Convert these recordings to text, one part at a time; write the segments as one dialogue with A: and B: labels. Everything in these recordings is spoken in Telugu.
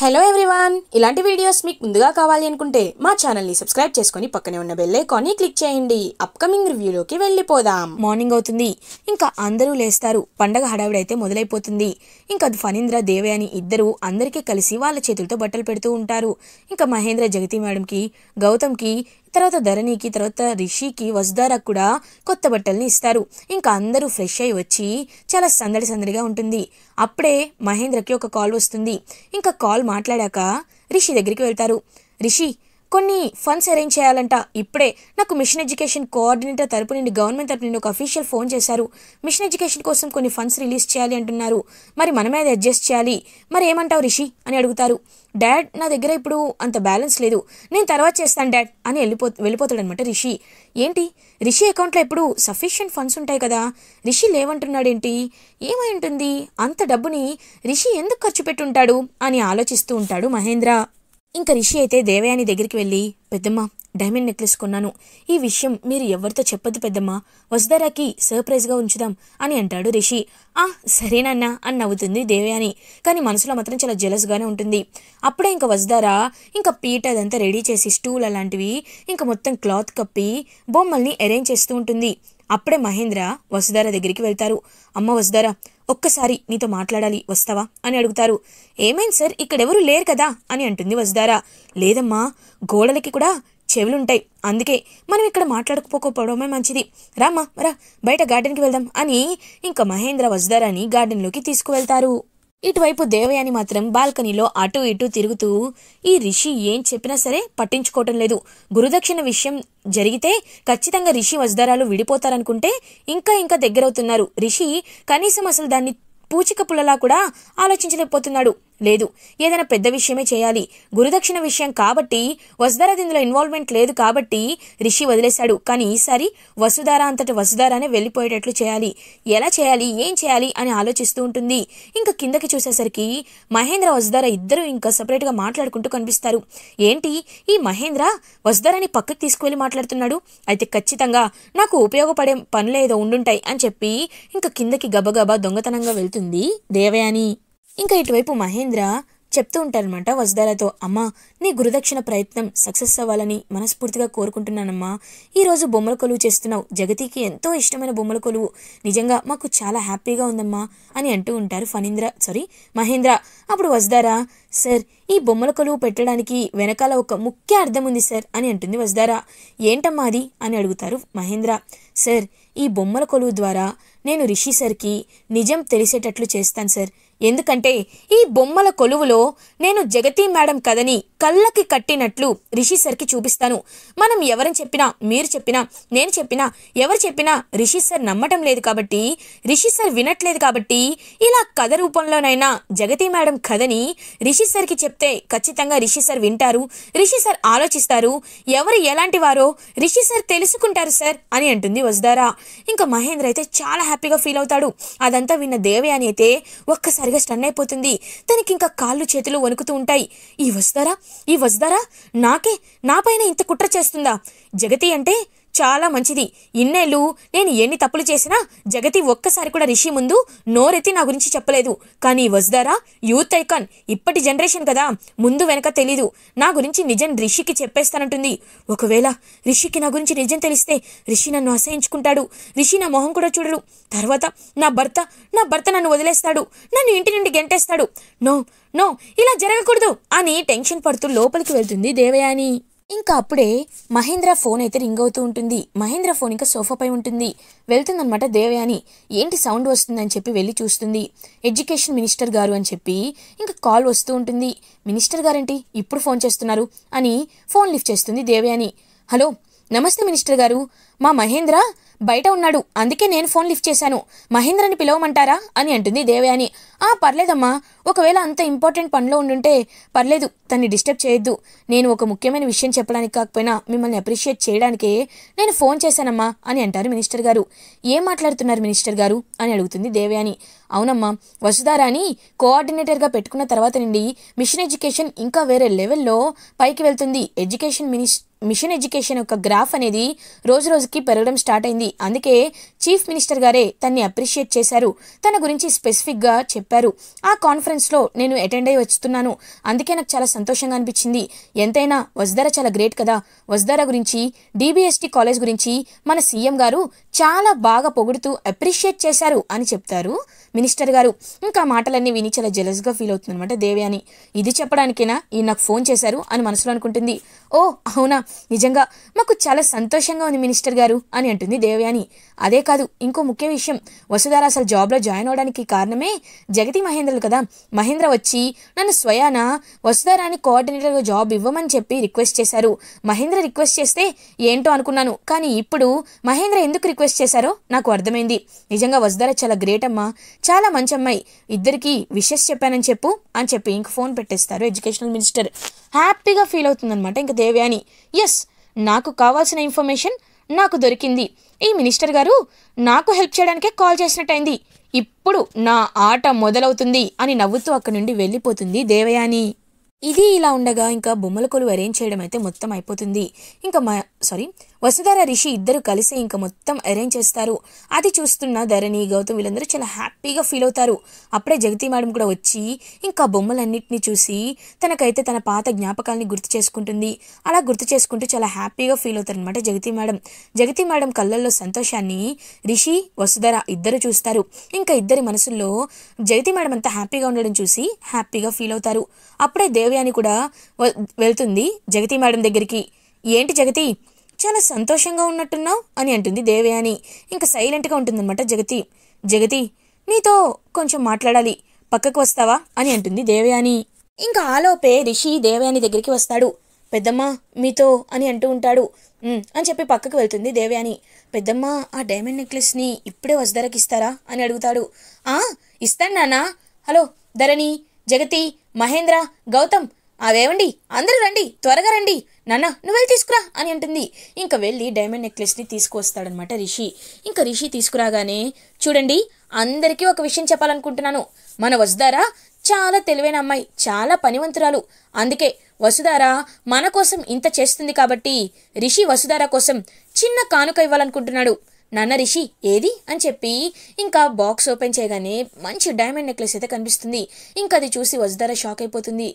A: హలో ఎవ్రీవాన్ ఇలాంటి వీడియోస్ మీకు ముందుగా కావాలి అనుకుంటే మా ని సబ్స్క్రైబ్ చేసుకుని పక్కనే ఉన్న బెల్ ఐకాన్ని క్లిక్ చేయండి అప్కమింగ్ రివ్యూలోకి వెళ్ళిపోదాం మార్నింగ్ అవుతుంది ఇంకా అందరూ లేస్తారు పండగ హడావిడైతే మొదలైపోతుంది ఇంకా ఫణీంద్ర దేవే అని ఇద్దరు అందరికీ కలిసి వాళ్ళ చేతులతో బట్టలు పెడుతూ ఉంటారు ఇంకా మహేంద్ర జగతి మేడంకి గౌతమ్కి తర్వాత ధరణికి తర్వాత రిషికి వసుధారా కూడా కొత్త బట్టల్ని ఇస్తారు ఇంకా అందరూ ఫ్రెష్ అయి వచ్చి చాలా సందడి సందడిగా ఉంటుంది అప్పుడే మహేంద్రకి ఒక కాల్ వస్తుంది ఇంకా కాల్ మాట్లాడాక రిషి దగ్గరికి వెళ్తారు రిషి కొన్ని ఫండ్స్ అరేంజ్ చేయాలంట ఇప్పుడే నాకు మిషన్ ఎడ్యుకేషన్ కోఆర్డినేటర్ తరపు నుండి గవర్నమెంట్ తరపు నుండి ఒక అఫీషియల్ ఫోన్ చేశారు మిషన్ ఎడ్యుకేషన్ కోసం కొన్ని ఫండ్స్ రిలీజ్ చేయాలి అంటున్నారు మరి మనమే అది అడ్జస్ట్ చేయాలి మరి ఏమంటావు రిషి అని అడుగుతారు డాడ్ నా దగ్గర ఇప్పుడు అంత బ్యాలెన్స్ లేదు నేను తర్వాత చేస్తాను డాడ్ అని వెళ్ళిపో వెళ్ళిపోతాడనమాట రిషి ఏంటి రిషి అకౌంట్లో ఎప్పుడు సఫిషియెంట్ ఫండ్స్ ఉంటాయి కదా రిషి లేవంటున్నాడేంటి ఏమై ఉంటుంది అంత డబ్బుని రిషి ఎందుకు ఖర్చు పెట్టుంటాడు అని ఆలోచిస్తూ ఉంటాడు మహేంద్ర ఇంకా రిషి అయితే దేవయాని దగ్గరికి వెళ్ళి పెద్దమ్మ డైమండ్ నెక్లెస్ కొన్నాను ఈ విషయం మీరు ఎవరితో చెప్పదు పెద్దమ్మ వసుధరాకి సర్ప్రైజ్గా ఉంచుదాం అని అంటాడు రిషి ఆ సరేనన్నా అని నవ్వుతుంది దేవయాని కానీ మనసులో మాత్రం చాలా జెలస్గానే ఉంటుంది అప్పుడే ఇంకా వసుధారా ఇంకా పీట అదంతా రెడీ చేసి స్టూల్ అలాంటివి ఇంకా మొత్తం క్లాత్ కప్పి బొమ్మల్ని అరేంజ్ చేస్తూ ఉంటుంది అప్పుడే మహేంద్ర వసుధార దగ్గరికి వెళ్తారు అమ్మ వసుధారా ఒక్కసారి నీతో మాట్లాడాలి వస్తావా అని అడుగుతారు ఏమైంది సార్ ఇక్కడెవరూ లేరు కదా అని అంటుంది వసుదారా లేదమ్మా గోడలకి కూడా చెవులుంటాయి అందుకే మనం ఇక్కడ మాట్లాడకపోకపోవడమే మంచిది రామ్మా రా బయట గార్డెన్కి వెళ్దాం అని ఇంకా మహేంద్ర వసుధారాని గార్డెన్లోకి తీసుకువెళ్తారు ఇటువైపు దేవయాని మాత్రం బాల్కనీలో అటు ఇటు తిరుగుతూ ఈ రిషి ఏం చెప్పినా సరే పట్టించుకోవటం లేదు గురుదక్షిణ విషయం జరిగితే ఖచ్చితంగా రిషి వజదారాలు విడిపోతారనుకుంటే ఇంకా ఇంకా దగ్గరవుతున్నారు రిషి కనీసం అసలు దాన్ని పూచిక పుల్లలా కూడా ఆలోచించలేకపోతున్నాడు లేదు ఏదైనా పెద్ద విషయమే చేయాలి గురుదక్షిణ విషయం కాబట్టి వసుధారది దీనిలో ఇన్వాల్వ్మెంట్ లేదు కాబట్టి రిషి వదిలేశాడు కానీ ఈసారి వసుధార అంతటి వసుధారానే వెళ్ళిపోయేటట్లు చేయాలి ఎలా చేయాలి ఏం చేయాలి అని ఆలోచిస్తూ ఉంటుంది ఇంకా కిందకి చూసేసరికి మహేంద్ర వసుధార ఇద్దరు ఇంకా సపరేట్గా మాట్లాడుకుంటూ కనిపిస్తారు ఏంటి ఈ మహేంద్ర వసుధారాని పక్కకు తీసుకువెళ్ళి మాట్లాడుతున్నాడు అయితే ఖచ్చితంగా నాకు ఉపయోగపడే పనులు ఏదో ఉండుంటాయి అని చెప్పి ఇంకా కిందకి గబగబా దొంగతనంగా వెళ్తుంది దేవయాని ఇంకా ఇటువైపు మహేంద్ర చెప్తూ ఉంటారనమాట వసుధారతో అమ్మా నీ గురుదక్షిణ ప్రయత్నం సక్సెస్ అవ్వాలని మనస్ఫూర్తిగా కోరుకుంటున్నానమ్మా ఈరోజు బొమ్మల కొలువు చేస్తున్నావు జగతికి ఎంతో ఇష్టమైన బొమ్మల కొలువు నిజంగా మాకు చాలా హ్యాపీగా ఉందమ్మా అని అంటూ ఉంటారు ఫణీంద్ర సారీ మహేంద్ర అప్పుడు వసుధారా సార్ ఈ బొమ్మల కొలువు పెట్టడానికి వెనకాల ఒక ముఖ్య అర్థం ఉంది సార్ అని అంటుంది వసుధారా ఏంటమ్మా అది అని అడుగుతారు మహేంద్ర సార్ ఈ బొమ్మల కొలువు ద్వారా నేను రిషి సర్కి నిజం తెలిసేటట్లు చేస్తాను సార్ ఎందుకంటే ఈ బొమ్మల కొలువులో నేను జగతి మేడం కథని కళ్ళకి కట్టినట్లు రిషి సర్కి చూపిస్తాను మనం ఎవరని చెప్పినా మీరు చెప్పినా నేను చెప్పినా ఎవరు చెప్పినా రిషి సార్ నమ్మటం లేదు కాబట్టి రిషి సార్ వినట్లేదు కాబట్టి ఇలా కథ రూపంలోనైనా జగతి మేడం కథని రిషి సర్కి చెప్తే ఖచ్చితంగా రిషి సార్ వింటారు రిషి సార్ ఆలోచిస్తారు ఎవరు ఎలాంటి వారో రిషి సార్ తెలుసుకుంటారు సార్ అని అంటుంది వసుదారా ఇంకా మహేంద్ర అయితే చాలా హ్యాపీగా ఫీల్ అవుతాడు అదంతా విన్న దేవే అని అయితే ఒక్కసారిగా స్టన్ అయిపోతుంది తనకి ఇంకా కాళ్ళు చేతులు వణుకుతూ ఉంటాయి ఈ వస్తారా ఈ వస్తారా నాకే పైన ఇంత కుట్ర చేస్తుందా జగతి అంటే చాలా మంచిది ఇన్నేళ్ళు నేను ఎన్ని తప్పులు చేసినా జగతి ఒక్కసారి కూడా రిషి ముందు నోరెత్తి నా గురించి చెప్పలేదు కానీ వజ్దారా యూత్ ఐకాన్ ఇప్పటి జనరేషన్ కదా ముందు వెనక తెలీదు నా గురించి నిజం రిషికి చెప్పేస్తానంటుంది ఒకవేళ రిషికి నా గురించి నిజం తెలిస్తే రిషి నన్ను అసహించుకుంటాడు రిషి నా మొహం కూడా చూడడు తర్వాత నా భర్త నా భర్త నన్ను వదిలేస్తాడు నన్ను ఇంటి నుండి గెంటేస్తాడు నో నో ఇలా జరగకూడదు అని టెన్షన్ పడుతూ లోపలికి వెళ్తుంది దేవయాని ఇంకా అప్పుడే మహేంద్ర ఫోన్ అయితే రింగ్ అవుతూ ఉంటుంది మహేంద్ర ఫోన్ ఇంకా సోఫాపై ఉంటుంది వెళ్తుందనమాట దేవయాని ఏంటి సౌండ్ వస్తుందని చెప్పి వెళ్ళి చూస్తుంది ఎడ్యుకేషన్ మినిస్టర్ గారు అని చెప్పి ఇంకా కాల్ వస్తూ ఉంటుంది మినిస్టర్ గారేంటి ఇప్పుడు ఫోన్ చేస్తున్నారు అని ఫోన్ లిఫ్ట్ చేస్తుంది దేవయాని హలో నమస్తే మినిస్టర్ గారు మా మహేంద్ర బయట ఉన్నాడు అందుకే నేను ఫోన్ లిఫ్ట్ చేశాను మహేంద్రని పిలవమంటారా అని అంటుంది దేవయాని ఆ పర్లేదమ్మా ఒకవేళ అంత ఇంపార్టెంట్ పనిలో ఉండుంటే పర్లేదు తన్ని డిస్టర్బ్ చేయొద్దు నేను ఒక ముఖ్యమైన విషయం చెప్పడానికి కాకపోయినా మిమ్మల్ని అప్రిషియేట్ చేయడానికే నేను ఫోన్ చేశానమ్మా అని అంటారు మినిస్టర్ గారు ఏం మాట్లాడుతున్నారు మినిస్టర్ గారు అని అడుగుతుంది దేవయాని అవునమ్మా వసుధారాని కోఆర్డినేటర్గా పెట్టుకున్న తర్వాత నుండి మిషన్ ఎడ్యుకేషన్ ఇంకా వేరే లెవెల్లో పైకి వెళ్తుంది ఎడ్యుకేషన్ మినిస్ మిషన్ ఎడ్యుకేషన్ యొక్క గ్రాఫ్ అనేది రోజు రోజుకి పెరగడం స్టార్ట్ అయింది అందుకే చీఫ్ మినిస్టర్ గారే తన్ని అప్రిషియేట్ చేశారు తన గురించి స్పెసిఫిక్గా చెప్పారు ఆ కాన్ఫరెన్స్లో నేను అటెండ్ అయ్యి వస్తున్నాను అందుకే నాకు చాలా సంతోషంగా అనిపించింది ఎంతైనా వజ్దార చాలా గ్రేట్ కదా వజ్దార గురించి డీబీఎస్టీ కాలేజ్ గురించి మన సీఎం గారు చాలా బాగా పొగుడుతూ అప్రిషియేట్ చేశారు అని చెప్తారు మినిస్టర్ గారు ఇంకా మాటలన్నీ విని చాలా జెలస్గా ఫీల్ అనమాట దేవ్యాని ఇది చెప్పడానికైనా ఈ నాకు ఫోన్ చేశారు అని మనసులో అనుకుంటుంది ఓ అవునా నిజంగా మాకు చాలా సంతోషంగా ఉంది మినిస్టర్ గారు అని అంటుంది దేవ్యాని అదే కాదు ఇంకో ముఖ్య విషయం వసుధార అసలు జాబ్లో జాయిన్ అవడానికి కారణమే జగతి మహేంద్రలు కదా మహేంద్ర వచ్చి నన్ను స్వయాన వసుధారాని కోఆర్డినేటర్గా జాబ్ ఇవ్వమని చెప్పి రిక్వెస్ట్ చేశారు మహేంద్ర రిక్వెస్ట్ చేస్తే ఏంటో అనుకున్నాను కానీ ఇప్పుడు మహేంద్ర ఎందుకు రిక్వెస్ట్ చేశారో నాకు అర్థమైంది నిజంగా వసుధార చాలా గ్రేట్ అమ్మా చాలా మంచి అమ్మాయి ఇద్దరికి విషెస్ చెప్పానని చెప్పు అని చెప్పి ఇంక ఫోన్ పెట్టేస్తారు ఎడ్యుకేషనల్ మినిస్టర్ హ్యాపీగా ఫీల్ అవుతుందనమాట ఇంక దేవ్యాని ఎస్ నాకు కావాల్సిన ఇన్ఫర్మేషన్ నాకు దొరికింది ఈ మినిస్టర్ గారు నాకు హెల్ప్ చేయడానికే కాల్ చేసినట్టయింది ఇప్పుడు నా ఆట మొదలవుతుంది అని నవ్వుతూ అక్కడి నుండి వెళ్ళిపోతుంది దేవయాని ఇది ఇలా ఉండగా ఇంకా బొమ్మల కొలువు అరేంజ్ చేయడం అయితే మొత్తం అయిపోతుంది ఇంకా మా సారీ వసుధర రిషి ఇద్దరు కలిసి ఇంకా మొత్తం అరేంజ్ చేస్తారు అది చూస్తున్న ధరణి గౌతమ్ వీళ్ళందరూ చాలా హ్యాపీగా ఫీల్ అవుతారు అప్పుడే జగతి మేడం కూడా వచ్చి ఇంకా బొమ్మలన్నింటినీ చూసి తనకైతే తన పాత జ్ఞాపకాలని గుర్తు చేసుకుంటుంది అలా గుర్తు చేసుకుంటూ చాలా హ్యాపీగా ఫీల్ అవుతారు అనమాట జగతి మేడం జగతి మేడం కళ్ళల్లో సంతోషాన్ని రిషి వసుధర ఇద్దరు చూస్తారు ఇంకా ఇద్దరి మనసుల్లో జగతి మేడం అంతా హ్యాపీగా ఉండడం చూసి హ్యాపీగా ఫీల్ అవుతారు అప్పుడే దేవ్యాని కూడా వెళ్తుంది జగతి మేడం దగ్గరికి ఏంటి జగతి చాలా సంతోషంగా ఉన్నట్టున్నావు అని అంటుంది దేవయాని ఇంకా సైలెంట్గా ఉంటుందన్నమాట జగతి జగతి నీతో కొంచెం మాట్లాడాలి పక్కకు వస్తావా అని అంటుంది దేవయాని ఇంకా ఆలోపే రిషి దేవయాని దగ్గరికి వస్తాడు పెద్దమ్మ మీతో అని అంటూ ఉంటాడు అని చెప్పి పక్కకు వెళ్తుంది దేవయాని పెద్దమ్మ ఆ డైమండ్ నెక్లెస్ని ఇప్పుడే వసదరకి ఇస్తారా అని అడుగుతాడు ఆ ఇస్తాను నానా హలో ధరణి జగతి మహేంద్ర గౌతమ్ అవేవండి అందరూ రండి త్వరగా రండి నాన్న నువ్వు వెళ్ళి తీసుకురా అని అంటుంది ఇంకా వెళ్ళి డైమండ్ నెక్లెస్ని తీసుకొస్తాడనమాట రిషి ఇంకా రిషి తీసుకురాగానే చూడండి అందరికీ ఒక విషయం చెప్పాలనుకుంటున్నాను మన వసుదారా చాలా తెలివైన అమ్మాయి చాలా పనివంతురాలు అందుకే వసుధార మన కోసం ఇంత చేస్తుంది కాబట్టి రిషి వసుధార కోసం చిన్న కానుక ఇవ్వాలనుకుంటున్నాడు నాన్న రిషి ఏది అని చెప్పి ఇంకా బాక్స్ ఓపెన్ చేయగానే మంచి డైమండ్ నెక్లెస్ అయితే కనిపిస్తుంది ఇంకా అది చూసి వసుధార షాక్ అయిపోతుంది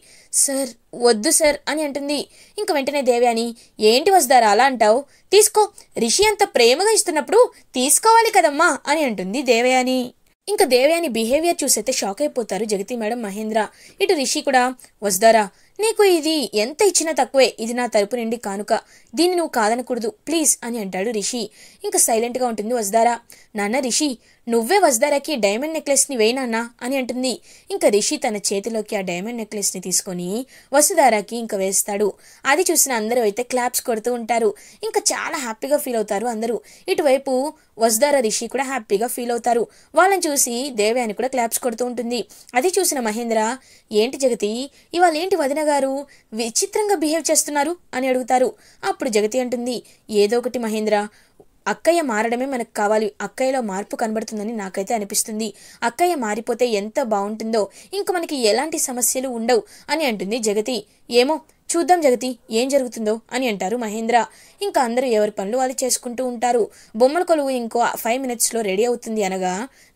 A: సార్ వద్దు సార్ అని అంటుంది ఇంక వెంటనే దేవ్యాని ఏంటి వసుధార అలా అంటావు తీసుకో రిషి అంత ప్రేమగా ఇస్తున్నప్పుడు తీసుకోవాలి కదమ్మా అని అంటుంది దేవయాని ఇంకా దేవయాని బిహేవియర్ చూసైతే షాక్ అయిపోతారు జగతి మేడం మహేంద్ర ఇటు రిషి కూడా వజదారా నీకు ఇది ఎంత ఇచ్చినా తక్కువే ఇది నా తరపు నుండి కానుక దీన్ని నువ్వు కాదనకూడదు ప్లీజ్ అని అంటాడు రిషి ఇంకా సైలెంట్గా ఉంటుంది వజదారా నాన్న రిషి నువ్వే వజదారాకి డైమండ్ నెక్లెస్ని వేయనాన్నా అని అంటుంది ఇంకా రిషి తన చేతిలోకి ఆ డైమండ్ నెక్లెస్ని తీసుకొని వసుదారాకి ఇంకా వేస్తాడు అది చూసిన అందరూ అయితే క్లాప్స్ కొడుతూ ఉంటారు ఇంకా చాలా హ్యాపీగా ఫీల్ అవుతారు అందరూ ఇటువైపు వసుధార రిషి కూడా హ్యాపీగా ఫీల్ అవుతారు వాళ్ళని చూసి దేవయాని కూడా క్లాప్స్ కొడుతూ ఉంటుంది అది చూసిన మహేంద్ర ఏంటి జగతి ఇవాళ ఏంటి వదిన గారు విచిత్రంగా బిహేవ్ చేస్తున్నారు అని అడుగుతారు అప్పుడు జగతి అంటుంది ఏదో ఒకటి మహేంద్ర అక్కయ్య మారడమే మనకు కావాలి అక్కయ్యలో మార్పు కనబడుతుందని నాకైతే అనిపిస్తుంది అక్కయ్య మారిపోతే ఎంత బాగుంటుందో ఇంక మనకి ఎలాంటి సమస్యలు ఉండవు అని అంటుంది జగతి ఏమో చూద్దాం జగతి ఏం జరుగుతుందో అని అంటారు మహేంద్ర ఇంకా అందరూ ఎవరి పనులు వాళ్ళు చేసుకుంటూ ఉంటారు బొమ్మల కొలువు ఇంకో ఫైవ్ మినిట్స్లో రెడీ అవుతుంది అనగా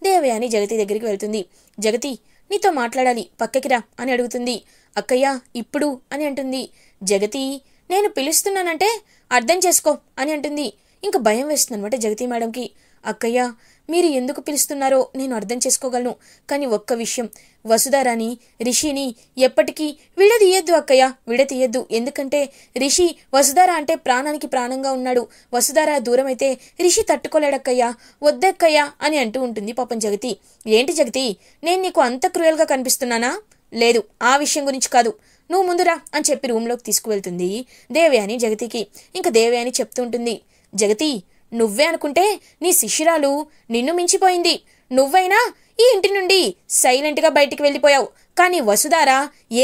A: దేవయాని జగతి దగ్గరికి వెళ్తుంది జగతి నీతో మాట్లాడాలి పక్కకి రా అని అడుగుతుంది అక్కయ్యా ఇప్పుడు అని అంటుంది జగతి నేను పిలుస్తున్నానంటే అర్థం చేసుకో అని అంటుంది ఇంకా భయం వేస్తుంది అనమాట జగతి మేడంకి అక్కయ్యా మీరు ఎందుకు పిలుస్తున్నారో నేను అర్థం చేసుకోగలను కానీ ఒక్క విషయం వసుధారాని రిషిని ఎప్పటికీ విడదీయద్దు అక్కయ్య విడతీయద్దు ఎందుకంటే రిషి వసుధార అంటే ప్రాణానికి ప్రాణంగా ఉన్నాడు వసుధార దూరం అయితే రిషి తట్టుకోలేడక్కయ్యా వద్దక్కయ్యా అని అంటూ ఉంటుంది పాపం జగతి ఏంటి జగతి నేను నీకు అంత క్రూయల్గా కనిపిస్తున్నానా లేదు ఆ విషయం గురించి కాదు నువ్వు ముందురా అని చెప్పి రూమ్లోకి తీసుకువెళ్తుంది దేవయాని జగతికి ఇంకా దేవయాని చెప్తుంటుంది జగతి నువ్వే అనుకుంటే నీ శిష్యురాలు నిన్ను మించిపోయింది నువ్వైనా ఈ ఇంటి నుండి సైలెంట్గా బయటికి వెళ్ళిపోయావు కానీ వసుధార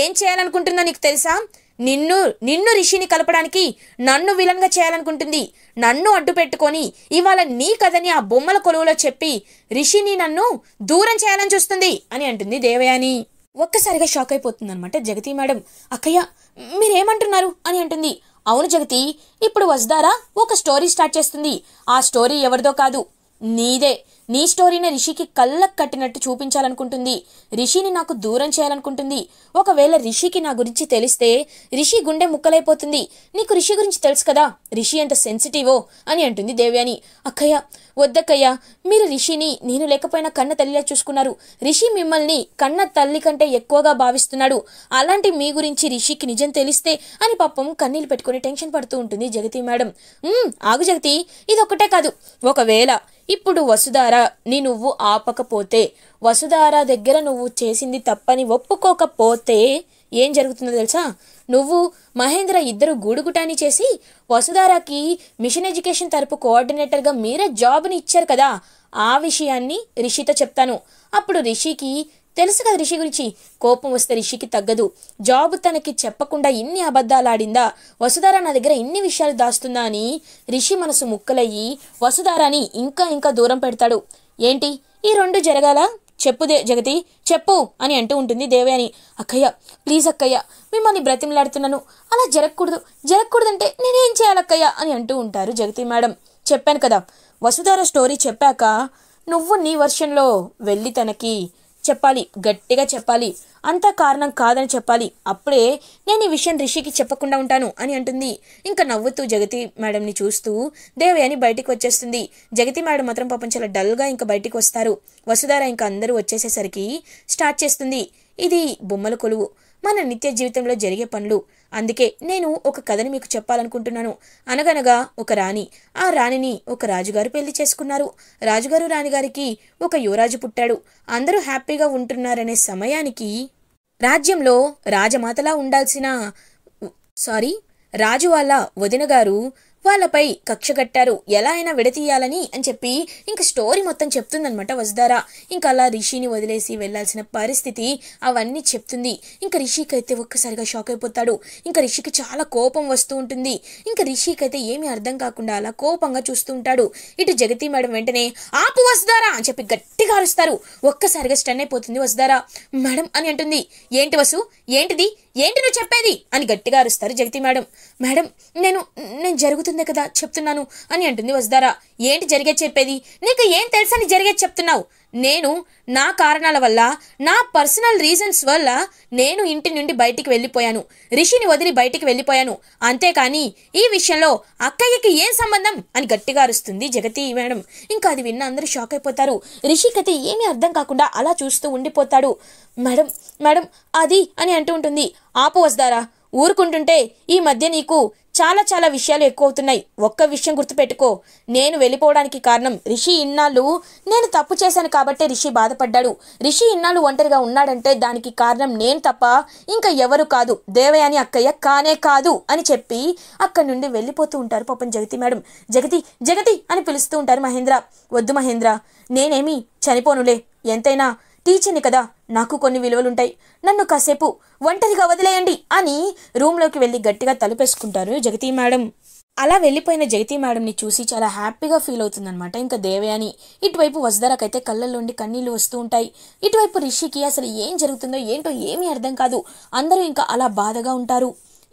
A: ఏం చేయాలనుకుంటుందో నీకు తెలుసా నిన్ను నిన్ను రిషిని కలపడానికి నన్ను విలన్గా చేయాలనుకుంటుంది నన్ను అడ్డు పెట్టుకొని ఇవాళ నీ కథని ఆ బొమ్మల కొలువులో చెప్పి రిషిని నన్ను దూరం చేయాలని చూస్తుంది అని అంటుంది దేవయాని ఒక్కసారిగా షాక్ అయిపోతుంది అనమాట జగతి మేడం అక్కయ్య మీరేమంటున్నారు అని అంటుంది అవును జగతి ఇప్పుడు వస్తారా ఒక స్టోరీ స్టార్ట్ చేస్తుంది ఆ స్టోరీ ఎవరిదో కాదు నీదే నీ స్టోరీని రిషికి కళ్ళకు కట్టినట్టు చూపించాలనుకుంటుంది రిషిని నాకు దూరం చేయాలనుకుంటుంది ఒకవేళ రిషికి నా గురించి తెలిస్తే రిషి గుండె ముక్కలైపోతుంది నీకు రిషి గురించి తెలుసు కదా రిషి ఎంత సెన్సిటివో అని అంటుంది దేవ్యాని అక్కయ్య వద్దక్కయ్య మీరు రిషిని నేను లేకపోయినా కన్న తల్లిలా చూసుకున్నారు రిషి మిమ్మల్ని కన్న తల్లి కంటే ఎక్కువగా భావిస్తున్నాడు అలాంటి మీ గురించి రిషికి నిజం తెలిస్తే అని పాపం కన్నీళ్ళు పెట్టుకుని టెన్షన్ పడుతూ ఉంటుంది జగతి మేడం ఆగు జగతి ఇది ఒకటే కాదు ఒకవేళ ఇప్పుడు వసుధార నీ నువ్వు ఆపకపోతే వసుధార దగ్గర నువ్వు చేసింది తప్పని ఒప్పుకోకపోతే ఏం జరుగుతుందో తెలుసా నువ్వు మహేంద్ర ఇద్దరు గూడుగుటాని చేసి వసుధారాకి మిషన్ ఎడ్యుకేషన్ తరపు కోఆర్డినేటర్గా మీరే జాబ్ని ఇచ్చారు కదా ఆ విషయాన్ని రిషితో చెప్తాను అప్పుడు రిషికి తెలుసు కదా రిషి గురించి కోపం వస్తే రిషికి తగ్గదు జాబ్ తనకి చెప్పకుండా ఇన్ని ఆడిందా వసుధార నా దగ్గర ఇన్ని విషయాలు దాస్తుందా అని రిషి మనసు ముక్కలయ్యి వసుధారాని ఇంకా ఇంకా దూరం పెడతాడు ఏంటి ఈ రెండు జరగాల చెప్పుదే జగతి చెప్పు అని అంటూ ఉంటుంది దేవే అని అక్కయ్య ప్లీజ్ అక్కయ్య మిమ్మల్ని బ్రతిమలాడుతున్నాను అలా జరగకూడదు జరగకూడదంటే నేనేం చేయాలక్కయ్య అని అంటూ ఉంటారు జగతి మేడం చెప్పాను కదా వసుధార స్టోరీ చెప్పాక నువ్వు నీ వర్షన్లో వెళ్ళి తనకి చెప్పాలి గట్టిగా చెప్పాలి అంత కారణం కాదని చెప్పాలి అప్పుడే నేను ఈ విషయం రిషికి చెప్పకుండా ఉంటాను అని అంటుంది ఇంకా నవ్వుతూ జగతి మేడంని చూస్తూ దేవి అని బయటికి వచ్చేస్తుంది జగతి మేడం మాత్రం పాపం చాలా డల్గా ఇంకా బయటికి వస్తారు వసుధార ఇంకా అందరూ వచ్చేసేసరికి స్టార్ట్ చేస్తుంది ఇది బొమ్మల కొలువు మన నిత్య జీవితంలో జరిగే పనులు అందుకే నేను ఒక కథని మీకు చెప్పాలనుకుంటున్నాను అనగనగా ఒక రాణి ఆ రాణిని ఒక రాజుగారు పెళ్లి చేసుకున్నారు రాజుగారు రాణిగారికి ఒక యువరాజు పుట్టాడు అందరూ హ్యాపీగా ఉంటున్నారనే సమయానికి రాజ్యంలో రాజమాతలా ఉండాల్సిన సారీ రాజు వాళ్ళ వదినగారు వాళ్ళపై కక్ష కట్టారు ఎలా అయినా విడతీయాలని అని చెప్పి ఇంకా స్టోరీ మొత్తం చెప్తుందనమాట వసుధారా ఇంకా అలా రిషిని వదిలేసి వెళ్లాల్సిన పరిస్థితి అవన్నీ చెప్తుంది ఇంకా రిషికి అయితే ఒక్కసారిగా షాక్ అయిపోతాడు ఇంకా రిషికి చాలా కోపం వస్తూ ఉంటుంది ఇంకా రిషికి అయితే ఏమీ అర్థం కాకుండా అలా కోపంగా చూస్తూ ఉంటాడు ఇటు జగతి మేడం వెంటనే ఆపు వసుధారా అని చెప్పి గట్టిగా అరుస్తారు ఒక్కసారిగా స్టన్ అయిపోతుంది వసుధారా మేడం అని అంటుంది ఏంటి వసు ఏంటిది ఏంటి నువ్వు చెప్పేది అని గట్టిగా అరుస్తారు జగతి మేడం మేడం నేను నేను జరుగుతుందే కదా చెప్తున్నాను అని అంటుంది వస్తారా ఏంటి జరిగే చెప్పేది నీకు ఏం అని జరిగేది చెప్తున్నావు నేను నా కారణాల వల్ల నా పర్సనల్ రీజన్స్ వల్ల నేను ఇంటి నుండి బయటికి వెళ్ళిపోయాను రిషిని వదిలి బయటికి వెళ్ళిపోయాను అంతేకాని ఈ విషయంలో అక్కయ్యకి ఏం సంబంధం అని గట్టిగా అరుస్తుంది జగతి మేడం ఇంకా అది విన్న అందరూ షాక్ అయిపోతారు రిషికైతే ఏమీ అర్థం కాకుండా అలా చూస్తూ ఉండిపోతాడు మేడం మేడం అది అని అంటూ ఉంటుంది ఆపు వస్తారా ఊరుకుంటుంటే ఈ మధ్య నీకు చాలా చాలా విషయాలు ఎక్కువ అవుతున్నాయి ఒక్క విషయం గుర్తుపెట్టుకో నేను వెళ్ళిపోవడానికి కారణం రిషి ఇన్నాళ్ళు నేను తప్పు చేశాను కాబట్టే రిషి బాధపడ్డాడు రిషి ఇన్నాళ్ళు ఒంటరిగా ఉన్నాడంటే దానికి కారణం నేను తప్ప ఇంకా ఎవరు కాదు దేవయాని అక్కయ్య కానే కాదు అని చెప్పి అక్కడి నుండి వెళ్ళిపోతూ ఉంటారు పాపం జగతి మేడం జగతి జగతి అని పిలుస్తూ ఉంటారు మహేంద్ర వద్దు మహేంద్ర నేనేమి చనిపోనులే ఎంతైనా టీచర్ని కదా నాకు కొన్ని విలువలుంటాయి నన్ను కాసేపు ఒంటరిగా వదిలేయండి అని రూమ్లోకి వెళ్ళి గట్టిగా తలుపేసుకుంటారు జగతి మేడం అలా వెళ్ళిపోయిన జగతి మేడంని చూసి చాలా హ్యాపీగా ఫీల్ అవుతుందనమాట ఇంకా దేవయాని ఇటువైపు వసుధరకైతే కళ్ళల్లోండి కన్నీళ్ళు వస్తూ ఉంటాయి ఇటువైపు రిషికి అసలు ఏం జరుగుతుందో ఏంటో ఏమీ అర్థం కాదు అందరూ ఇంకా అలా బాధగా ఉంటారు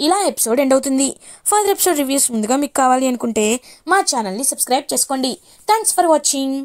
A: ఇలా ఎపిసోడ్ ఎండ్ అవుతుంది ఫర్దర్ ఎపిసోడ్ రివ్యూస్ ముందుగా మీకు కావాలి అనుకుంటే మా ఛానల్ని సబ్స్క్రైబ్ చేసుకోండి థ్యాంక్స్ ఫర్ వాచింగ్